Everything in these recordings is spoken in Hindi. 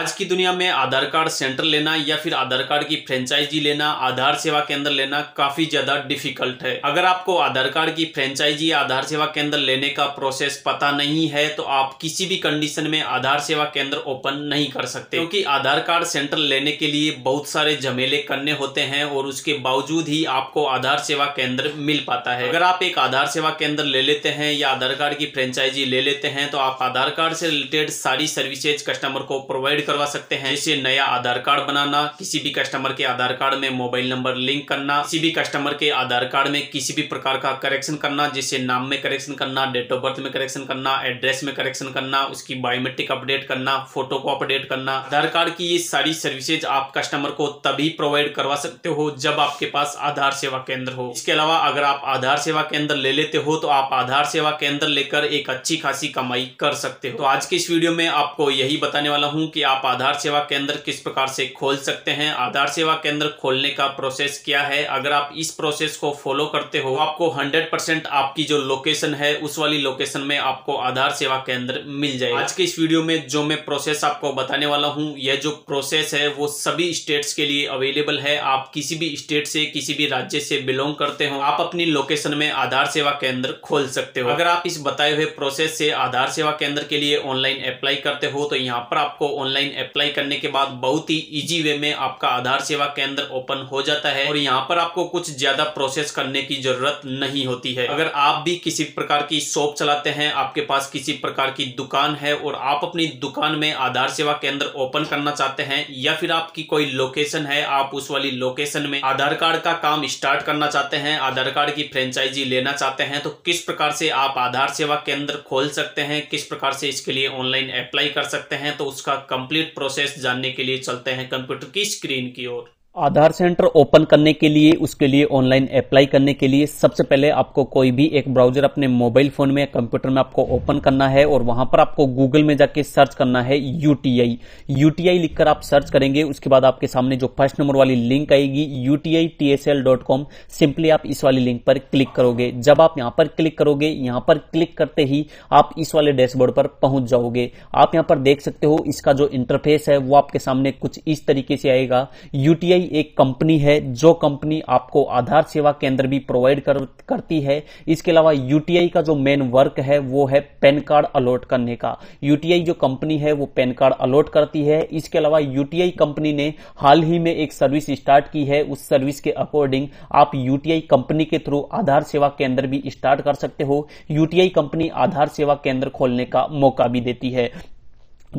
आज की दुनिया में आधार कार्ड सेंटर लेना या फिर आधार कार्ड की फ्रेंचाइजी लेना आधार सेवा केंद्र लेना काफी ज्यादा डिफिकल्ट है अगर आपको आधार कार्ड की फ्रेंचाइजी या आधार सेवा केंद्र लेने का प्रोसेस पता नहीं है तो आप किसी भी कंडीशन में आधार सेवा केंद्र ओपन नहीं कर सकते क्योंकि आधार कार्ड सेंटर लेने के लिए बहुत सारे झमेले करने होते हैं और उसके बावजूद ही आपको आधार सेवा केंद्र मिल पाता है अगर आप एक आधार सेवा केंद्र ले लेते हैं या आधार कार्ड की फ्रेंचाइजी ले लेते हैं तो आप आधार कार्ड से रिलेटेड सारी सर्विसेज कस्टमर को प्रोवाइड जारी करवा सकते हैं जैसे नया आधार कार्ड बनाना किसी भी कस्टमर के आधार कार्ड में मोबाइल नंबर लिंक करना किसी भी कस्टमर के आधार कार्ड में किसी भी प्रकार का करेक्शन करना जैसे नाम में करेक्शन करना डेट ऑफ बर्थ में करेक्शन करना एड्रेस में करेक्शन करना उसकी बायोमेट्रिक अपडेट करना फोटो को अपडेट करना आधार कार्ड की ये सारी सर्विसेज आप कस्टमर को तभी प्रोवाइड करवा सकते हो जब आपके पास आधार सेवा केंद्र हो इसके अलावा अगर आप आधार सेवा केंद्र ले लेते हो तो आप आधार सेवा केंद्र लेकर एक अच्छी खासी कमाई कर सकते हो तो आज के इस वीडियो में आपको यही बताने वाला हूँ की आप आधार सेवा केंद्र किस प्रकार से खोल सकते हैं आधार सेवा केंद्र खोलने का प्रोसेस क्या है अगर आप इस प्रोसेस को फॉलो करते हो आपको 100 परसेंट आपकी जो लोकेशन है उस वाली लोकेशन में आपको आधार सेवा केंद्र मिल जाएगा आज के इस वीडियो में जो मैं प्रोसेस आपको बताने वाला हूँ यह जो प्रोसेस है वो सभी स्टेट्स के लिए अवेलेबल है आप किसी भी स्टेट से किसी भी राज्य से बिलोंग करते हो आप अपनी लोकेशन में आधार सेवा केंद्र खोल सकते हो अगर आप इस बताए हुए प्रोसेस से आधार सेवा केंद्र के लिए ऑनलाइन अप्लाई करते हो तो यहाँ पर आपको ऑनलाइन ऑनलाइन अप्लाई करने के बाद बहुत ही इजी वे में आपका आधार सेवा केंद्र ओपन हो जाता है और यहाँ पर आपको कुछ ज्यादा प्रोसेस करने की जरूरत नहीं होती है अगर आप भी किसी प्रकार की शॉप चलाते हैं आपके पास किसी प्रकार की दुकान है और आप अपनी दुकान में आधार सेवा केंद्र ओपन करना चाहते हैं या फिर आपकी कोई लोकेशन है आप उस वाली लोकेशन में आधार कार्ड का काम स्टार्ट करना चाहते हैं आधार कार्ड की फ्रेंचाइजी लेना चाहते हैं तो किस प्रकार से आप आधार सेवा केंद्र खोल सकते हैं किस प्रकार से इसके लिए ऑनलाइन अप्लाई कर सकते हैं तो उसका कंप्लीट कंप्लीट प्रोसेस जानने के लिए चलते हैं कंप्यूटर की स्क्रीन की ओर आधार सेंटर ओपन करने के लिए उसके लिए ऑनलाइन अप्लाई करने के लिए सबसे पहले आपको कोई भी एक ब्राउजर अपने मोबाइल फोन में या कंप्यूटर में आपको ओपन करना है और वहां पर आपको गूगल में जाके सर्च करना है यूटीआई यूटीआई लिखकर आप सर्च करेंगे उसके बाद आपके सामने जो फर्स्ट नंबर वाली लिंक आएगी यूटीआई डॉट कॉम सिंपली आप इस वाली लिंक पर क्लिक करोगे जब आप यहां पर क्लिक करोगे यहां पर क्लिक करते ही आप इस वाले डैशबोर्ड पर पहुंच जाओगे आप यहां पर देख सकते हो इसका जो इंटरफेस है वो आपके सामने कुछ इस तरीके से आएगा यूटीआई आई एक कंपनी है जो कंपनी आपको आधार सेवा केंद्र भी प्रोवाइड कर, करती है इसके अलावा यूटीआई का जो मेन वर्क है वो है पैन कार्ड अलॉट करने का यूटीआई जो कंपनी है वो पैन कार्ड अलॉट करती है इसके अलावा यूटीआई कंपनी ने हाल ही में एक सर्विस स्टार्ट की है उस सर्विस के अकॉर्डिंग आप यूटीआई कंपनी के थ्रू आधार सेवा केंद्र भी स्टार्ट कर सकते हो यूटीआई कंपनी आधार सेवा केंद्र खोलने का मौका भी देती है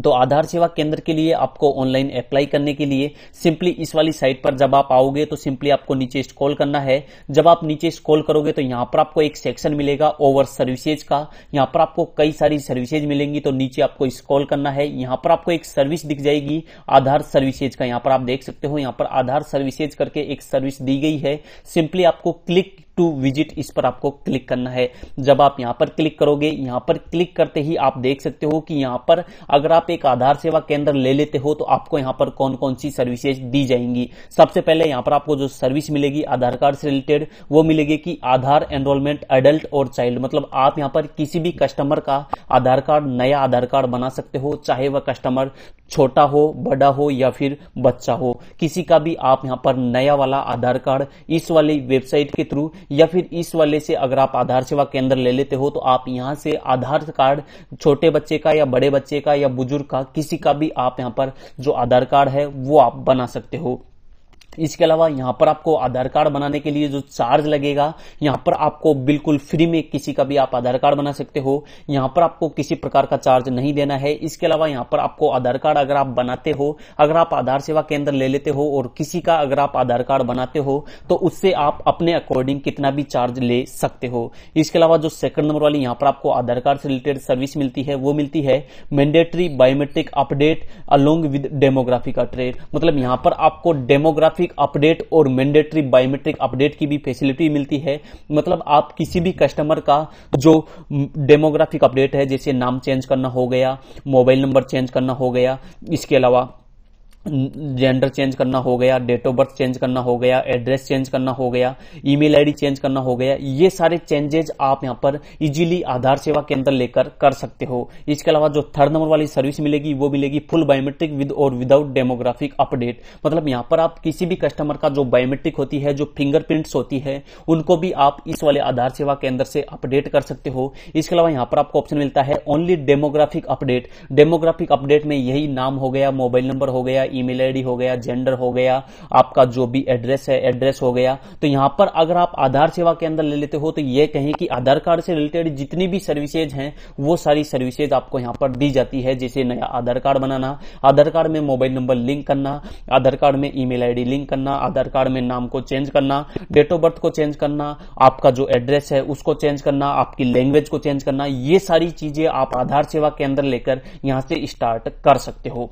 तो आधार सेवा केंद्र के लिए आपको ऑनलाइन अप्लाई करने के लिए सिंपली इस वाली साइट पर जब आप आओगे तो सिंपली आपको नीचे स्क्रॉल करना है जब आप नीचे स्क्रॉल करोगे तो यहां पर आपको एक सेक्शन मिलेगा ओवर सर्विसेज का यहां पर आपको कई सारी सर्विसेज मिलेंगी तो नीचे आपको स्क्रॉल करना है यहां पर आपको एक सर्विस दिख जाएगी आधार सर्विसेज का यहां पर आप देख सकते हो यहां पर आधार सर्विसेज करके एक सर्विस दी गई है सिंपली आपको क्लिक टू विजिट इस पर आपको क्लिक करना है जब आप यहाँ पर क्लिक करोगे यहां पर क्लिक करते ही आप देख सकते हो कि यहाँ पर अगर आप एक आधार सेवा केंद्र ले लेते हो तो आपको यहाँ पर कौन कौन सी सर्विसेज दी जाएंगी सबसे पहले यहाँ पर आपको जो सर्विस मिलेगी आधार कार्ड से रिलेटेड वो मिलेगी कि आधार एनरोलमेंट एडल्ट और चाइल्ड मतलब आप यहाँ पर किसी भी कस्टमर का आधार कार्ड नया आधार कार्ड बना सकते हो चाहे वह कस्टमर छोटा हो बड़ा हो या फिर बच्चा हो किसी का भी आप यहाँ पर नया वाला आधार कार्ड इस वाली वेबसाइट के थ्रू या फिर इस वाले से अगर आप आधार सेवा केंद्र ले लेते हो तो आप यहाँ से आधार कार्ड छोटे बच्चे का या बड़े बच्चे का या बुजुर्ग का किसी का भी आप यहाँ पर जो आधार कार्ड है वो आप बना सकते हो इसके अलावा यहां पर आपको आधार कार्ड बनाने के लिए जो चार्ज लगेगा यहां पर आपको बिल्कुल फ्री में किसी का भी आप आधार कार्ड बना सकते हो यहां पर आपको किसी प्रकार का चार्ज नहीं देना है इसके अलावा यहां पर आपको आधार कार्ड अगर आप बनाते हो अगर आप आधार सेवा केंद्र ले लेते हो और किसी का अगर आप आधार कार्ड बनाते हो तो उससे आप अपने अकॉर्डिंग कितना भी चार्ज ले सकते हो इसके अलावा जो सेकंड नंबर वाली यहां पर आपको आधार कार्ड से रिलेटेड सर्विस मिलती है वो मिलती है mandatory biometric update along with demography का ट्रेड मतलब यहां पर आपको डेमोग्राफी बायोमेट्रिक अपडेट और मैंडेटरी बायोमेट्रिक अपडेट की भी फैसिलिटी मिलती है मतलब आप किसी भी कस्टमर का जो डेमोग्राफिक अपडेट है जैसे नाम चेंज करना हो गया मोबाइल नंबर चेंज करना हो गया इसके अलावा जेंडर चेंज करना हो गया डेट ऑफ बर्थ चेंज करना हो गया एड्रेस चेंज करना हो गया ईमेल आईडी चेंज करना हो गया ये सारे चेंजेज आप यहाँ पर इजीली आधार सेवा केंद्र लेकर कर सकते हो इसके अलावा जो थर्ड नंबर वाली सर्विस मिलेगी वो मिलेगी फुल बायोमेट्रिक विद और विदाउट डेमोग्राफिक अपडेट मतलब यहाँ पर आप किसी भी कस्टमर का जो बायोमेट्रिक होती है जो फिंगरप्रिंट्स होती है उनको भी आप इस वाले आधार सेवा केंद्र से अपडेट कर सकते हो इसके अलावा यहाँ पर आपको ऑप्शन मिलता है only demographic update demographic update में यही नाम हो गया मोबाइल नंबर हो गया ईमेल आईडी हो गया जेंडर हो गया आपका जो भी एड्रेस है एड्रेस हो गया तो यहां पर अगर आप आधार सेवा के अंदर ले लेते हो तो ये कहें कि आधार कार्ड से रिलेटेड जितनी भी सर्विसेज हैं वो सारी सर्विसेज आपको यहां पर दी जाती है जैसे नया आधार कार्ड बनाना आधार कार्ड में मोबाइल नंबर लिंक करना आधार कार्ड में ईमेल आईडी लिंक करना आधार कार्ड में नाम को चेंज करना डेट ऑफ बर्थ को चेंज करना आपका जो एड्रेस है उसको चेंज करना आपकी लैंग्वेज को चेंज करना ये सारी चीजें आप आधार सेवा के अंदर लेकर यहां से स्टार्ट कर सकते हो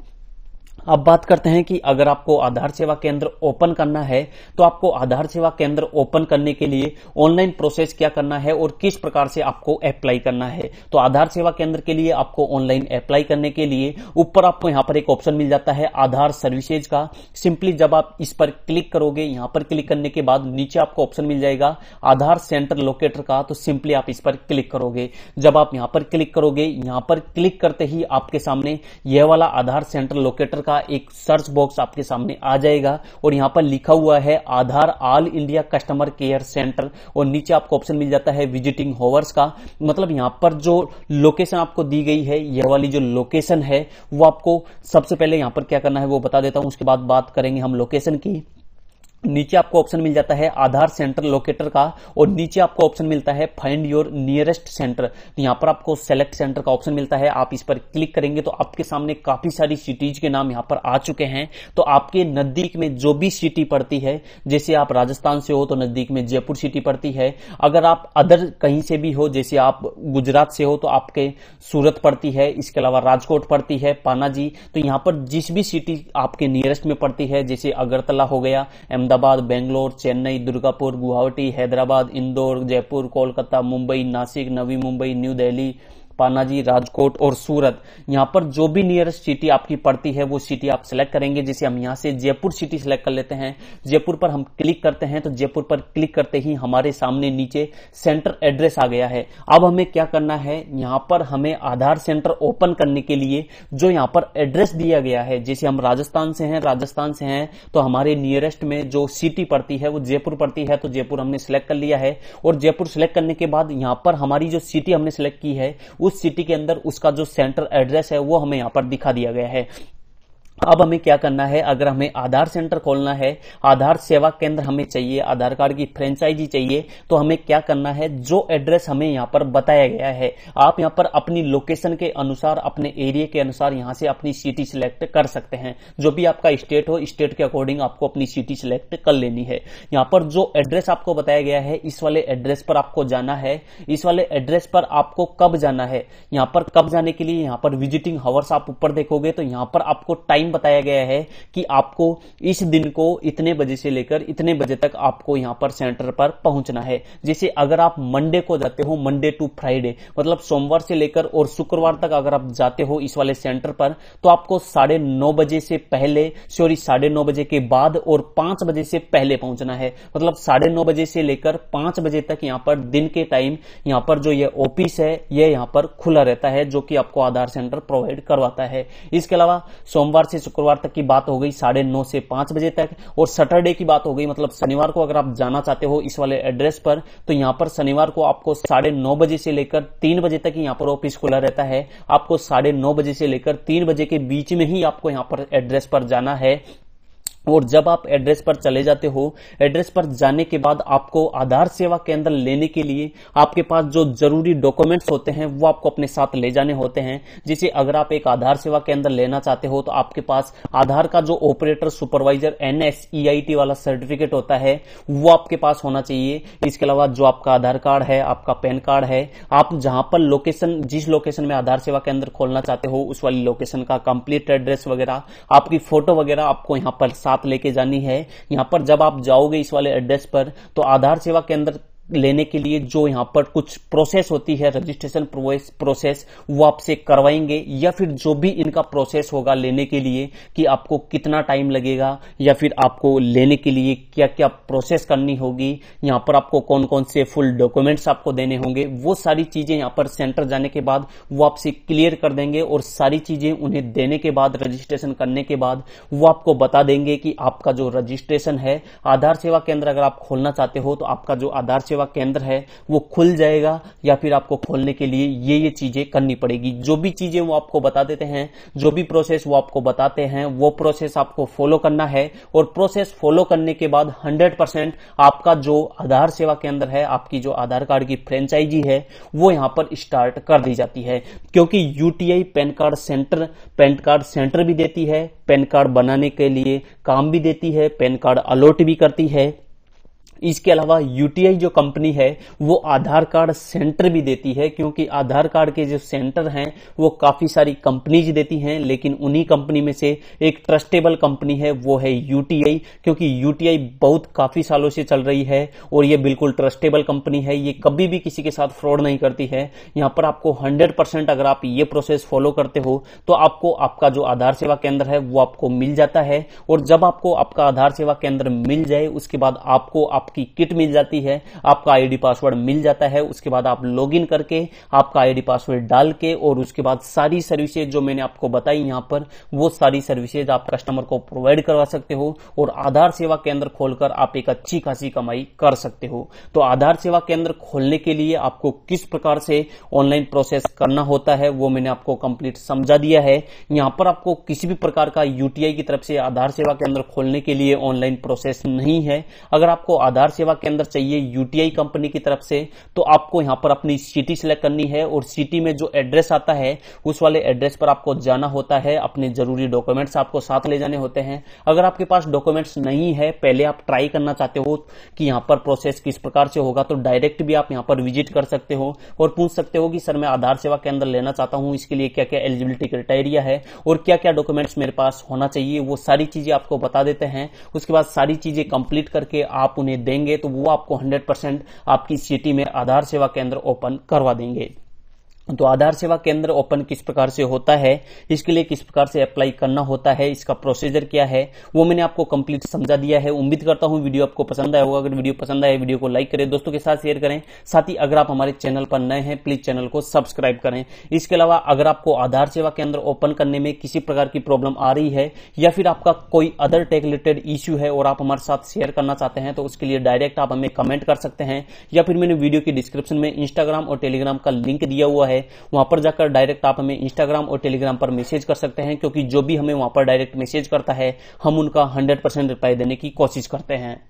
अब बात करते हैं कि अगर आपको आधार सेवा केंद्र ओपन करना है तो आपको आधार सेवा केंद्र ओपन करने के लिए ऑनलाइन प्रोसेस क्या करना है और किस प्रकार से आपको अप्लाई करना है तो आधार सेवा केंद्र के लिए आपको ऑनलाइन अप्लाई करने के लिए ऊपर आपको यहां पर एक ऑप्शन मिल जाता है आधार सर्विसेज का सिंपली जब आप इस पर क्लिक करोगे यहां पर क्लिक करने के बाद नीचे आपको ऑप्शन मिल जाएगा आधार सेंटर लोकेटर का तो सिंपली आप इस पर क्लिक करोगे जब आप यहां पर क्लिक करोगे यहां पर क्लिक करते ही आपके सामने यह वाला आधार सेंटर लोकेटर का का एक सर्च बॉक्स आपके सामने आ जाएगा और यहां पर लिखा हुआ है Aadhaar all India customer care centre और नीचे आपको ऑप्शन मिल जाता है विजिटिंग होवर्स का मतलब यहां पर जो लोकेशन आपको दी गई है यह वाली जो लोकेशन है वो आपको सबसे पहले यहां पर क्या करना है वो बता देता हूं उसके बाद बात करेंगे हम लोकेशन की नीचे आपको ऑप्शन मिल जाता है आधार सेंटर लोकेटर का और नीचे आपको ऑप्शन मिलता है फाइंड योर नियरेस्ट सेंटर यहां पर आपको सेलेक्ट सेंटर का ऑप्शन मिलता है आप इस पर क्लिक करेंगे तो आपके सामने काफी सारी सिटीज के नाम यहां पर आ चुके हैं तो आपके नजदीक में जो भी सिटी पड़ती है जैसे आप राजस्थान से हो तो नजदीक में जयपुर सिटी पड़ती है अगर आप अदर कहीं से भी हो जैसे आप गुजरात से हो तो आपके सूरत पड़ती है इसके अलावा राजकोट पड़ती है पानाजी तो यहां पर जिस भी सिटी आपके नियरेस्ट में पड़ती है जैसे अगरतला हो गया अहमदाबाद अहमदाबाद बेंगलोर चेन्नई दुर्गापुर गुवाहाटी हैदराबाद इंदौर जयपुर कोलकाता मुंबई नासिक नवी मुंबई न्यू दिल्ली पानाजी राजकोट और सूरत यहां पर जो भी नियरेस्ट सिटी आपकी पड़ती है वो सिटी आप सिलेक्ट करेंगे जिसे हम यहां से जयपुर सिटी सिलेक्ट कर लेते हैं जयपुर पर हम क्लिक करते हैं तो जयपुर पर क्लिक करते ही हमारे सामने नीचे सेंटर एड्रेस आ गया है अब हमें क्या करना है यहां पर हमें आधार सेंटर ओपन करने के लिए जो यहां पर एड्रेस दिया गया है जैसे हम राजस्थान से हैं राजस्थान से हैं तो हमारे नियरेस्ट में जो सिटी पड़ती है वो जयपुर पड़ती है तो जयपुर हमने सिलेक्ट कर लिया है और जयपुर सिलेक्ट करने के बाद यहां पर हमारी जो सिटी हमने सिलेक्ट की है उस उस सिटी के अंदर उसका जो सेंटर एड्रेस है वो हमें यहाँ पर दिखा दिया गया है अब हमें क्या करना है अगर हमें आधार सेंटर खोलना है आधार सेवा केंद्र हमें चाहिए आधार कार्ड की फ्रेंचाइजी चाहिए तो हमें क्या करना है जो एड्रेस हमें यहाँ पर बताया गया है आप यहाँ पर अपनी लोकेशन के अनुसार अपने एरिया के अनुसार यहाँ से अपनी सिटी सिलेक्ट कर सकते हैं जो भी आपका स्टेट हो स्टेट के अकॉर्डिंग आपको अपनी सिटी सिलेक्ट कर लेनी है यहाँ पर जो एड्रेस आपको बताया गया है इस वाले एड्रेस पर आपको जाना है इस वाले एड्रेस पर आपको कब जाना है यहाँ पर कब जाने के लिए यहाँ पर विजिटिंग हावर्स आप ऊपर देखोगे तो यहाँ पर आपको टाइम बताया गया है कि आपको इस दिन को इतने बजे से लेकर इतने बजे तक आपको यहां पर सेंटर पर पहुंचना है जैसे अगर आप मंडे को जाते हो मंडे टू फ्राइडे मतलब सोमवार से लेकर और शुक्रवार तक अगर आप जाते हो इस वाले सेंटर पर तो आपको साढ़े नौ बजे से पहले सॉरी साढ़े नौ बजे के बाद और पांच बजे से पहले पहुंचना है मतलब साढ़े नौ बजे से लेकर पांच बजे तक यहां पर दिन के टाइम यहां पर जो ये ऑफिस है यह यहां पर खुला रहता है जो कि आपको आधार सेंटर प्रोवाइड करवाता है इसके अलावा सोमवार से शुक्रवार तक की बात हो गई साढ़े नौ से पांच बजे तक और सैटरडे की बात हो गई मतलब शनिवार को अगर आप जाना चाहते हो इस वाले एड्रेस पर तो यहाँ पर शनिवार को आपको साढ़े नौ बजे से लेकर तीन बजे तक यहाँ पर ऑफिस खुला रहता है आपको साढ़े नौ बजे से लेकर तीन बजे के बीच में ही आपको यहाँ पर एड्रेस पर जाना है और जब आप एड्रेस पर चले जाते हो एड्रेस पर जाने के बाद आपको आधार सेवा केंद्र लेने के लिए आपके पास जो जरूरी डॉक्यूमेंट्स होते हैं वो आपको अपने साथ ले जाने होते हैं जिसे अगर आप एक आधार सेवा केंद्र लेना चाहते हो तो आपके पास आधार का जो ऑपरेटर सुपरवाइजर एनएसईआईटी e वाला सर्टिफिकेट होता है वो आपके पास होना चाहिए इसके अलावा जो आपका आधार कार्ड है आपका पैन कार्ड है आप जहां पर लोकेशन जिस लोकेशन में आधार सेवा केंद्र खोलना चाहते हो उस वाली लोकेशन का कंप्लीट एड्रेस वगैरह आपकी फोटो वगैरह आपको यहां पर साथ लेके जानी है यहाँ पर जब आप जाओगे इस वाले एड्रेस पर तो आधार सेवा केंद्र लेने के लिए जो यहाँ पर कुछ प्रोसेस होती है रजिस्ट्रेशन प्रोसेस वो आपसे करवाएंगे या फिर जो भी इनका प्रोसेस होगा लेने के लिए कि आपको कितना टाइम लगेगा या फिर आपको लेने के लिए क्या क्या प्रोसेस करनी होगी यहाँ पर आपको कौन कौन से फुल डॉक्यूमेंट्स आपको देने होंगे वो सारी चीजें यहाँ पर सेंटर जाने के बाद वो आपसे क्लियर कर देंगे और सारी चीजें उन्हें देने के बाद रजिस्ट्रेशन करने के बाद वो आपको बता देंगे कि आपका जो रजिस्ट्रेशन है आधार सेवा केंद्र अगर आप खोलना चाहते हो तो आपका जो आधार सेवा सेवा केंद्र है वो खुल जाएगा या फिर आपको खोलने के लिए ये ये चीजें करनी पड़ेगी जो भी चीजें वो आपको बता देते हैं जो भी प्रोसेस वो आपको बताते हैं वो प्रोसेस आपको फॉलो करना है और प्रोसेस फॉलो करने के बाद हंड्रेड आपका जो आधार सेवा केंद्र है आपकी जो आधार कार्ड की फ्रेंचाइजी है वो यहां पर स्टार्ट कर दी जाती है क्योंकि UTI PAN card centre PAN card centre भी देती है पैन कार्ड बनाने के लिए काम भी देती है पैन कार्ड अलॉट भी करती है इसके अलावा यूटीआई जो कंपनी है वो आधार कार्ड सेंटर भी देती है क्योंकि आधार कार्ड के जो सेंटर हैं वो काफी सारी कंपनीज देती हैं लेकिन उन्हीं कंपनी में से एक ट्रस्टेबल कंपनी है वो है यूटीआई क्योंकि यूटीआई बहुत काफी सालों से चल रही है और ये बिल्कुल ट्रस्टेबल कंपनी है ये कभी भी किसी के साथ फ्रॉड नहीं करती है यहां पर आपको हंड्रेड अगर आप ये प्रोसेस फॉलो करते हो तो आपको आपका जो आधार सेवा केंद्र है वो आपको मिल जाता है और जब आपको आपका आधार सेवा केंद्र मिल जाए उसके बाद आपको आप आपकी किट मिल जाती है आपका आईडी पासवर्ड मिल जाता है उसके बाद आप इन करके आपका आईडी पासवर्ड डाल के और उसके बाद सारी सर्विसेज जो मैंने आपको बताई यहां पर वो सारी सर्विसेज आप कस्टमर को प्रोवाइड करवा सकते हो और आधार सेवा केंद्र खोलकर आप एक अच्छी खासी कमाई कर सकते हो तो आधार सेवा केंद्र खोलने के लिए आपको किस प्रकार से ऑनलाइन प्रोसेस करना होता है वो मैंने आपको कंप्लीट समझा दिया है यहां पर आपको किसी भी प्रकार का यूटीआई की तरफ से आधार सेवा केंद्र खोलने के लिए ऑनलाइन प्रोसेस नहीं है अगर आपको आधार आधार सेवा केंद्र चाहिए यूटीआई कंपनी की तरफ से तो आपको यहां पर अपनी सिटी सिलेक्ट करनी है और सिटी में जो एड्रेस आता है उस वाले एड्रेस पर आपको जाना होता है अपने जरूरी डॉक्यूमेंट्स आपको साथ ले जाने होते हैं अगर आपके पास डॉक्यूमेंट्स नहीं है पहले आप ट्राई करना चाहते हो कि यहां पर प्रोसेस किस प्रकार से होगा तो डायरेक्ट भी आप यहां पर विजिट कर सकते हो और पूछ सकते हो कि सर मैं आधार सेवा केंद्र लेना चाहता हूं इसके लिए क्या क्या एलिजिबिलिटी क्राइटेरिया है और क्या क्या डॉक्यूमेंट्स मेरे पास होना चाहिए वो सारी चीजें आपको बता देते हैं उसके बाद सारी चीजें कंप्लीट करके आप उन्हें देंगे तो वो आपको 100 परसेंट आपकी सिटी में आधार सेवा केंद्र ओपन करवा देंगे तो आधार सेवा केंद्र ओपन किस प्रकार से होता है इसके लिए किस प्रकार से अप्लाई करना होता है इसका प्रोसीजर क्या है वो मैंने आपको कंप्लीट समझा दिया है उम्मीद करता हूँ वीडियो आपको पसंद आया होगा अगर वीडियो पसंद आए वीडियो को लाइक करें दोस्तों के साथ शेयर करें साथ ही अगर आप हमारे चैनल पर नए हैं प्लीज चैनल को सब्सक्राइब करें इसके अलावा अगर आपको आधार सेवा केंद्र ओपन करने में किसी प्रकार की प्रॉब्लम आ रही है या फिर आपका कोई अदर टेक रिलेटेड इश्यू है और आप हमारे साथ शेयर करना चाहते हैं तो उसके लिए डायरेक्ट आप हमें कमेंट कर सकते हैं या फिर मैंने वीडियो की डिस्क्रिप्शन में इंस्टाग्राम और टेलीग्राम का लिंक दिया हुआ है है वहां पर जाकर डायरेक्ट आप हमें इंस्टाग्राम और टेलीग्राम पर मैसेज कर सकते हैं क्योंकि जो भी हमें वहां पर डायरेक्ट मैसेज करता है हम उनका हंड्रेड रिप्लाई देने की कोशिश करते हैं